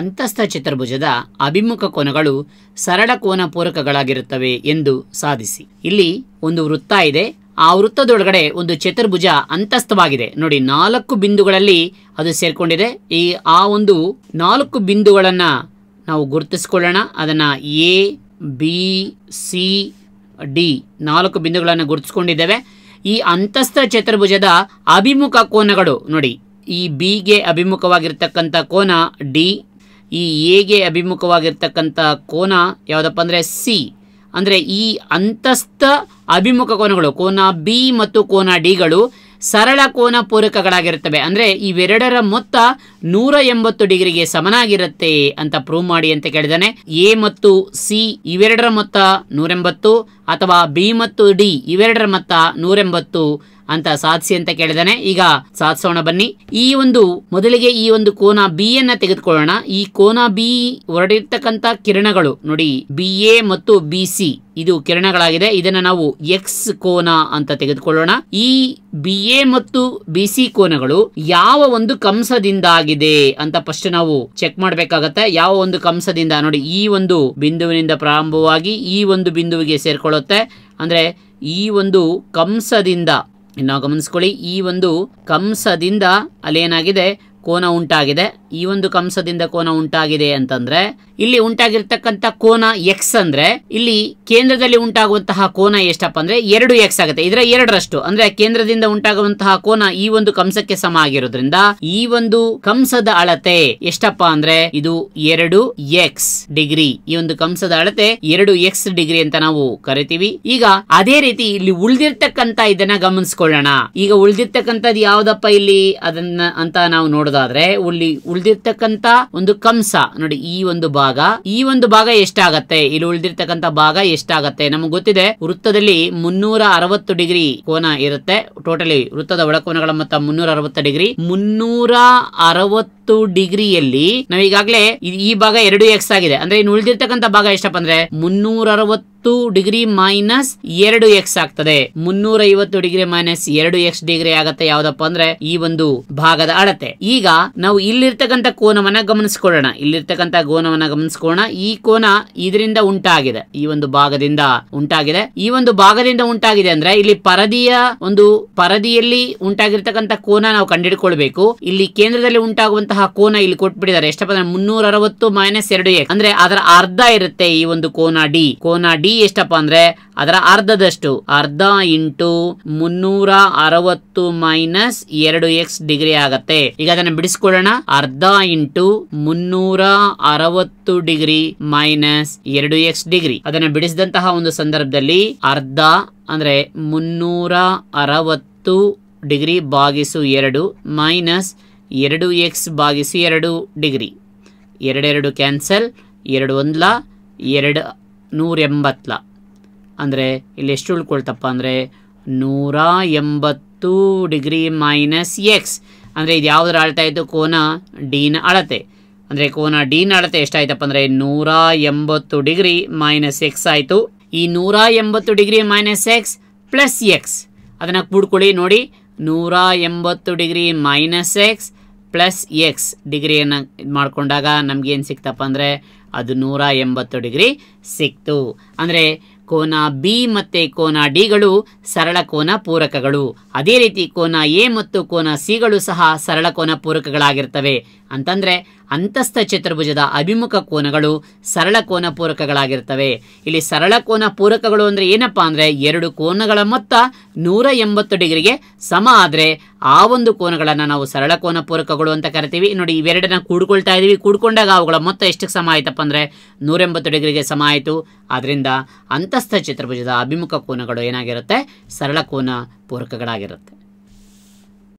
ಅಂತಸ್ಥ ಚತುರ್ಭುಜದ ಅಭಿಮುಖ ಕೋನಗಳು ಸರಳ ಕೋನ ಪೂರಕಗಳಾಗಿರುತ್ತವೆ ಎಂದು ಸಾಧಿಸಿ ಇಲ್ಲಿ ಒಂದು ವೃತ್ತ ಇದೆ ಆ ವೃತ್ತದೊಳಗಡೆ ಒಂದು ಚತುರ್ಭುಜ ಅಂತಸ್ಥವಾಗಿದೆ ನೋಡಿ ನಾಲ್ಕು ಬಿಂದುಗಳಲ್ಲಿ ಅದು ಸೇರ್ಕೊಂಡಿದೆ ಈ ಆ ಒಂದು ನಾಲ್ಕು ಬಿಂದುಗಳನ್ನು ನಾವು ಗುರುತಿಸಿಕೊಳ್ಳೋಣ ಅದನ್ನು ಎ ಬಿ ಸಿ ಡಿ ನಾಲ್ಕು ಬಿಂದುಗಳನ್ನು ಗುರುತಿಸ್ಕೊಂಡಿದ್ದೇವೆ ಈ ಅಂತಸ್ಥ ಚತುರ್ಭುಜದ ಅಭಿಮುಖ ಕೋನಗಳು ನೋಡಿ ಈ ಬಿಗೆ ಅಭಿಮುಖವಾಗಿರ್ತಕ್ಕಂಥ ಕೋನ ಡಿ ಈ ಎಗೆ ಅಭಿಮುಖವಾಗಿರ್ತಕ್ಕಂಥ ಕೋನ ಯಾವುದಪ್ಪ ಅಂದರೆ ಸಿ ಅಂದರೆ ಈ ಅಂತಸ್ಥ ಅಭಿಮುಖ ಕೋನಗಳು ಕೋನ ಬಿ ಮತ್ತು ಕೋನ ಡಿಗಳು ಸರಳ ಕೋನ ಪೂರಕಗಳಾಗಿರುತ್ತವೆ ಅಂದರೆ ಇವೆರಡರ ಮೊತ್ತ ನೂರ ಎಂಬತ್ತು ಡಿಗ್ರಿಗೆ ಸಮನಾಗಿರುತ್ತೆ ಅಂತ ಪ್ರೂವ್ ಮಾಡಿ ಅಂತ ಕೇಳಿದಾನೆ ಎ ಮತ್ತು ಸಿ ಇವೆರಡರ ಮೊತ್ತ ನೂರೆಂಬತ್ತು ಅಥವಾ ಬಿ ಮತ್ತು ಡಿ ಇವೆರಡರ ಮೊತ್ತ ನೂರೆಂಬತ್ತು ಅಂತ ಸಾಧಿಸಿ ಅಂತ ಕೇಳಿದಾನೆ ಈಗ ಸಾಧಿಸೋಣ ಬನ್ನಿ ಈ ಒಂದು ಮೊದಲಿಗೆ ಈ ಒಂದು ಕೋನ ಬಿ ಅನ್ನ ತೆಗೆದುಕೊಳ್ಳೋಣ ಈ ಕೋನ ಬಿ ಹೊರಡಿರ್ತಕ್ಕಂತ ಕಿರಣಗಳು ನೋಡಿ ಬಿ ಎ ಮತ್ತು ಬಿ ಸಿ ಇದು ಕಿರಣಗಳಾಗಿದೆ ಇದನ್ನ ನಾವು ಎಕ್ಸ್ ಕೋನ ಅಂತ ತೆಗೆದುಕೊಳ್ಳೋಣ ಈ ಬಿ ಎ ಮತ್ತು ಬಿ ಸಿ ಕೋನಗಳು ಯಾವ ಒಂದು ಕಂಸದಿಂದಾಗಿದೆ ಅಂತ ಫಸ್ಟ್ ನಾವು ಚೆಕ್ ಮಾಡ್ಬೇಕಾಗತ್ತೆ ಯಾವ ಒಂದು ಕಂಸದಿಂದ ನೋಡಿ ಈ ಒಂದು ಬಿಂದುವಿನಿಂದ ಪ್ರಾರಂಭವಾಗಿ ಈ ಒಂದು ಬಿಂದುವಿಗೆ ಸೇರ್ಕೊಳ್ಳುತ್ತೆ ಅಂದ್ರೆ ಈ ಒಂದು ಕಂಸದಿಂದ ಇನ್ನು ಗಮನಿಸ್ಕೊಳ್ಳಿ ಈ ಒಂದು ಕಂಸದಿಂದ ಅಲ್ಲೇನಾಗಿದೆ ಕೋನ ಉಂಟಾಗಿದೆ ಈ ಒಂದು ಕಂಸದಿಂದ ಕೋನ ಉಂಟಾಗಿದೆ ಅಂತಂದ್ರೆ ಇಲ್ಲಿ ಉಂಟಾಗಿರ್ತಕ್ಕಂತ ಕೋನ ಎಕ್ಸ್ ಅಂದ್ರೆ ಇಲ್ಲಿ ಕೇಂದ್ರದಲ್ಲಿ ಉಂಟಾಗುವಂತಹ ಕೋನ ಎಷ್ಟಪ್ಪ ಅಂದ್ರೆ ಎರಡು ಎಕ್ಸ್ ಆಗುತ್ತೆ ಇದರ ಎರಡರಷ್ಟು ಅಂದ್ರೆ ಕೇಂದ್ರದಿಂದ ಉಂಟಾಗುವಂತಹ ಕೋನ ಈ ಒಂದು ಕಂಸಕ್ಕೆ ಸಮ ಆಗಿರೋದ್ರಿಂದ ಈ ಒಂದು ಕಂಸದ ಅಳತೆ ಎಷ್ಟಪ್ಪ ಅಂದ್ರೆ ಇದು ಎರಡು ಎಕ್ಸ್ ಡಿಗ್ರಿ ಈ ಒಂದು ಕಂಸದ ಅಳತೆ ಎರಡು ಎಕ್ಸ್ ಡಿಗ್ರಿ ಅಂತ ನಾವು ಕರಿತೀವಿ ಈಗ ಅದೇ ರೀತಿ ಇಲ್ಲಿ ಉಳ್ದಿರ್ತಕ್ಕಂತ ಇದನ್ನ ಗಮನಿಸ್ಕೊಳ್ಳೋಣ ಈಗ ಉಳ್ದಿರ್ತಕ್ಕಂಥದ್ದು ಯಾವ್ದಪ್ಪ ಇಲ್ಲಿ ಅದನ್ನ ಅಂತ ನಾವು ನೋಡೋದಾದ್ರೆ ಇಲ್ಲಿ ಉಳ್ದಿರ್ತಕ್ಕಂತ ಒಂದು ಕಂಸ ನೋಡಿ ಈ ಒಂದು ಭಾಗ ಭಾಗ ಈ ಒಂದು ಭಾಗ ಎಷ್ಟಾಗತ್ತೆ ಇಲ್ಲಿ ಉಳಿದಿರ್ತಕ್ಕಂಥ ಭಾಗ ಎಷ್ಟಾಗತ್ತೆ ನಮಗೆ ಗೊತ್ತಿದೆ ವೃತ್ತದಲ್ಲಿ ಮುನ್ನೂರ ಅರವತ್ತು ಡಿಗ್ರಿ ಕೋನ ಇರುತ್ತೆ ಟೋಟಲಿ ವೃತ್ತದ ಒಳಕೋನಗಳ ಮೊತ್ತ ಮುನ್ನೂರ ಅರವತ್ತು ಡಿಗ್ರಿ ಮುನ್ನೂರ ಅರವತ್ತು ಮೂವತ್ತು ಡಿಗ್ರಿಯಲ್ಲಿ ನಾವು ಈಗಾಗಲೇ ಈ ಭಾಗ ಎರಡು ಎಕ್ಸ್ ಆಗಿದೆ ಅಂದ್ರೆ ಇನ್ನು ಉಳಿದಿರ್ತಕ್ಕಂಥ ಭಾಗ ಎಷ್ಟಪ್ಪ ಅಂದ್ರೆ ಮುನ್ನೂರ ಅರವತ್ತು ಡಿಗ್ರಿ ಮೈನಸ್ ಎರಡು ಎಕ್ಸ್ ಆಗ್ತದೆ ಮುನ್ನೂರ ಐವತ್ತು ಡಿಗ್ರಿ ಮೈನಸ್ ಎರಡು ಎಕ್ಸ್ ಡಿಗ್ರಿ ಆಗತ್ತೆ ಯಾವ್ದಪ್ಪ ಅಂದ್ರೆ ಈ ಒಂದು ಭಾಗದ ಅಳತೆ ಈಗ ನಾವು ಇಲ್ಲಿರ್ತಕ್ಕಂಥ ಕೋನವನ್ನ ಗಮನಿಸ್ಕೊಳ್ಳೋಣ ಇಲ್ಲಿರ್ತಕ್ಕಂಥ ಕೋನವನ್ನ ಗಮನಿಸ್ಕೊಳ್ಳೋಣ ಈ ಕೋನ ಇದರಿಂದ ಉಂಟಾಗಿದೆ ಈ ಒಂದು ಭಾಗದಿಂದ ಉಂಟಾಗಿದೆ ಈ ಒಂದು ಭಾಗದಿಂದ ಉಂಟಾಗಿದೆ ಅಂದ್ರೆ ಇಲ್ಲಿ ಪರದಿಯ ಒಂದು ಪರದಿಯಲ್ಲಿ ಉಂಟಾಗಿರ್ತಕ್ಕಂಥ ಕೋನ ನಾವು ಕಂಡಿಡ್ಕೊಳ್ಬೇಕು ಇಲ್ಲಿ ಕೇಂದ್ರದಲ್ಲಿ ಉಂಟಾಗುವಂತಹ ಕೋನ ಇಲ್ಲಿ ಕೊಟ್ಬಿಟ್ಟಿದ್ದಾರೆ ಎಷ್ಟಪ್ಪ ಅಂದ್ರೆ ಮುನ್ನೂರ ಅರವತ್ತು ಮೈನಸ್ ಎರಡು ಎಕ್ಸ್ ಅಂದ್ರೆ ಅದರ ಅರ್ಧ ಇರುತ್ತೆ ಈ ಒಂದು ಕೋನ ಡಿ ಕೋನ ಡಿ ಎಷ್ಟಪ್ಪ ಅಂದ್ರೆ ಅದರ ಅರ್ಧದಷ್ಟು ಅರ್ಧ ಇಂಟು ಮುನ್ನೂರ ಅರವತ್ತು ಮೈನಸ್ ಎರಡು ಎಕ್ಸ್ ಡಿಗ್ರಿ ಆಗತ್ತೆ ಈಗ ಅದನ್ನ ಬಿಡಿಸ್ಕೊಳ್ಳೋಣ ಅರ್ಧ ಇಂಟು ಮುನ್ನೂರ ಅರವತ್ತು ಡಿಗ್ರಿ ಮೈನಸ್ ಎರಡು ಎಕ್ಸ್ ಡಿಗ್ರಿ ಅದನ್ನ ಬಿಡಿಸಿದಂತಹ ಒಂದು ಸಂದರ್ಭದಲ್ಲಿ ಅರ್ಧ ಅಂದ್ರೆ ಮುನ್ನೂರ ಅರವತ್ತು ಡಿಗ್ರಿ ಭಾಗಿಸು ಎರಡು ಮೈನಸ್ ಎರಡು ಎಕ್ಸ್ ಭಾಗಿಸಿ ಎರಡು ಡಿಗ್ರಿ ಎರಡೆರಡು ಕ್ಯಾನ್ಸಲ್ ಎರಡು ಒಂದ್ಲ ಎರಡು ನೂರ ಎಂಬತ್ತಲ ಅಂದರೆ ಇಲ್ಲಿ ಎಷ್ಟು ಉಳ್ಕೊಳ್ತಪ್ಪ ಅಂದರೆ ನೂರ ಎಂಬತ್ತು ಡಿಗ್ರಿ ಮೈನಸ್ ಎಕ್ಸ್ ಅಂದರೆ ಇದು ಯಾವುದರ ಆಯಿತು ಕೋನ ಡಿನ ಅಳತೆ ಅಂದರೆ ಕೋನ ಡಿನ ಅಳತೆ ಎಷ್ಟಾಯ್ತಪ್ಪ ಅಂದರೆ ನೂರ ಎಂಬತ್ತು ಡಿಗ್ರಿ ಮೈನಸ್ ಎಕ್ಸ್ ಆಯಿತು ಈ ನೂರ ಎಂಬತ್ತು degree minus X plus X ಅದನ್ನು ಕೂಡ್ಕೊಳ್ಳಿ ನೋಡಿ ನೂರ ಎಂಬತ್ತು degree minus X plus X ಡಿಗ್ರಿಯನ್ನು ಇದು ಮಾಡಿಕೊಂಡಾಗ ನಮಗೇನು ಸಿಕ್ತಪ್ಪ ಅಂದರೆ ಅದು ನೂರ ಎಂಬತ್ತು ಡಿಗ್ರಿ ಸಿಕ್ತು ಅಂದರೆ ಕೋನ ಬಿ ಮತ್ತು ಕೋನ ಡಿಗಳು ಸರಳ ಕೋನ ಪೂರಕಗಳು ಅದೇ ರೀತಿ ಕೋನ ಎ ಮತ್ತು ಕೋನ ಸಿಗಳು ಸಹ ಸರಳ ಕೋನ ಪೂರಕಗಳಾಗಿರ್ತವೆ ಅಂತಂದರೆ ಅಂತಸ್ಥ ಚತುರ್ಭುಜದ ಅಭಿಮುಖ ಕೋನಗಳು ಸರಳ ಕೋನ ಪೂರಕಗಳಾಗಿರ್ತವೆ ಇಲ್ಲಿ ಸರಳ ಕೋನ ಪೂರಕಗಳು ಅಂದರೆ ಏನಪ್ಪ ಅಂದರೆ ಎರಡು ಕೋನಗಳ ಮೊತ್ತ ನೂರ ಎಂಬತ್ತು ಡಿಗ್ರಿಗೆ ಸಮ ಆದರೆ ಆ ಒಂದು ಕೋನಗಳನ್ನು ನಾವು ಸರಳ ಕೋನ ಪೂರಕಗಳು ಅಂತ ಕರಿತೀವಿ ನೋಡಿ ಇವೆರಡನ್ನ ಕೂಡ್ಕೊಳ್ತಾ ಇದ್ದೀವಿ ಕೂಡ್ಕೊಂಡಾಗ ಅವುಗಳ ಮೊತ್ತ ಎಷ್ಟಕ್ಕೆ ಸಮ ಆಯಿತಪ್ಪ ಅಂದರೆ ನೂರೆಂಬತ್ತು ಡಿಗ್ರಿಗೆ ಸಮ ಆಯಿತು ಆದ್ದರಿಂದ ಅಂತಸ್ಥ ಚತುರ್ಭುಜದ ಅಭಿಮುಖ ಕೋನಗಳು ಏನಾಗಿರುತ್ತೆ ಸರಳ ಕೋನ ಪೂರಕಗಳಾಗಿರುತ್ತೆ